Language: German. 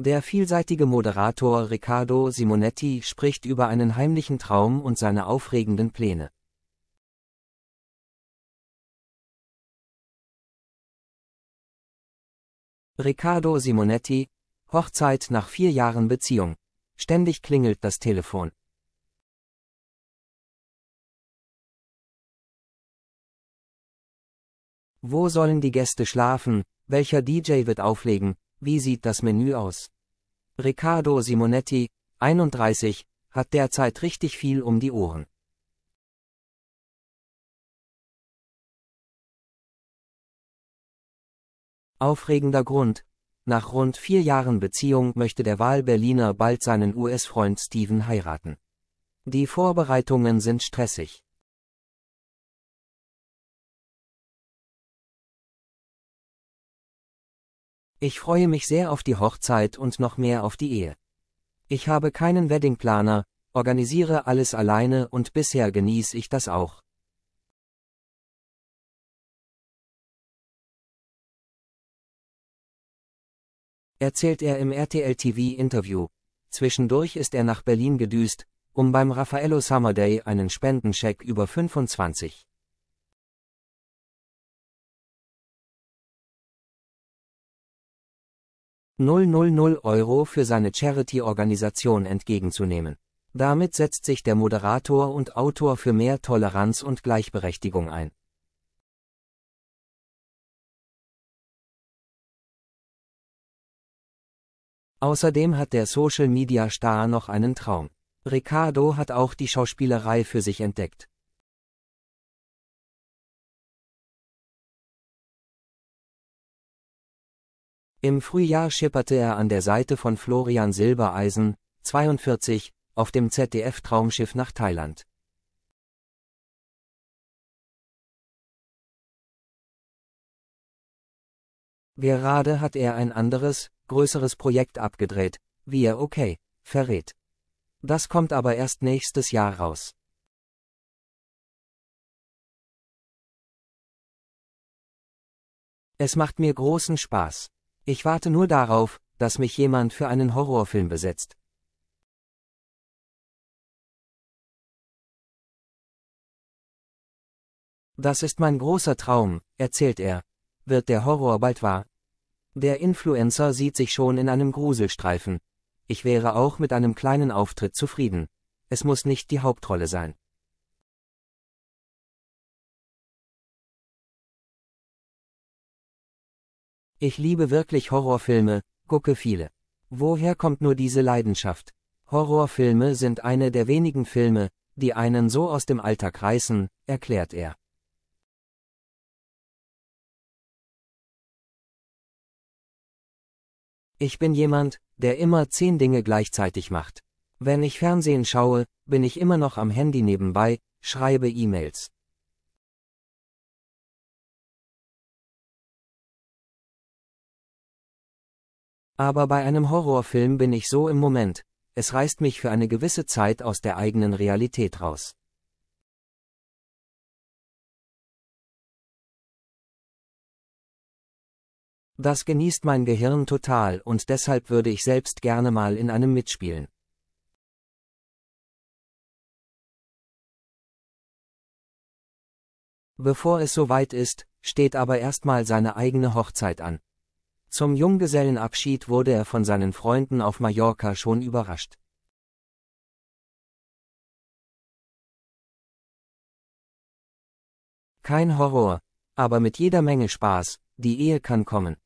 Der vielseitige Moderator Riccardo Simonetti spricht über einen heimlichen Traum und seine aufregenden Pläne. Riccardo Simonetti, Hochzeit nach vier Jahren Beziehung. Ständig klingelt das Telefon. Wo sollen die Gäste schlafen, welcher DJ wird auflegen, wie sieht das Menü aus? Riccardo Simonetti, 31, hat derzeit richtig viel um die Ohren. Aufregender Grund. Nach rund vier Jahren Beziehung möchte der Wahlberliner bald seinen US-Freund Steven heiraten. Die Vorbereitungen sind stressig. Ich freue mich sehr auf die Hochzeit und noch mehr auf die Ehe. Ich habe keinen Weddingplaner, organisiere alles alleine und bisher genieße ich das auch. Erzählt er im RTL TV Interview. Zwischendurch ist er nach Berlin gedüst, um beim Raffaello Summer Day einen Spendencheck über 25. 000 Euro für seine Charity-Organisation entgegenzunehmen. Damit setzt sich der Moderator und Autor für mehr Toleranz und Gleichberechtigung ein. Außerdem hat der Social Media Star noch einen Traum. Ricardo hat auch die Schauspielerei für sich entdeckt. Im Frühjahr schipperte er an der Seite von Florian Silbereisen, 42, auf dem ZDF-Traumschiff nach Thailand. Gerade hat er ein anderes, größeres Projekt abgedreht, wie er okay, verrät. Das kommt aber erst nächstes Jahr raus. Es macht mir großen Spaß. Ich warte nur darauf, dass mich jemand für einen Horrorfilm besetzt. Das ist mein großer Traum, erzählt er. Wird der Horror bald wahr? Der Influencer sieht sich schon in einem Gruselstreifen. Ich wäre auch mit einem kleinen Auftritt zufrieden. Es muss nicht die Hauptrolle sein. Ich liebe wirklich Horrorfilme, gucke viele. Woher kommt nur diese Leidenschaft? Horrorfilme sind eine der wenigen Filme, die einen so aus dem Alltag reißen, erklärt er. Ich bin jemand, der immer zehn Dinge gleichzeitig macht. Wenn ich Fernsehen schaue, bin ich immer noch am Handy nebenbei, schreibe E-Mails. Aber bei einem Horrorfilm bin ich so im Moment, es reißt mich für eine gewisse Zeit aus der eigenen Realität raus. Das genießt mein Gehirn total und deshalb würde ich selbst gerne mal in einem mitspielen. Bevor es soweit ist, steht aber erstmal seine eigene Hochzeit an. Zum Junggesellenabschied wurde er von seinen Freunden auf Mallorca schon überrascht. Kein Horror, aber mit jeder Menge Spaß, die Ehe kann kommen.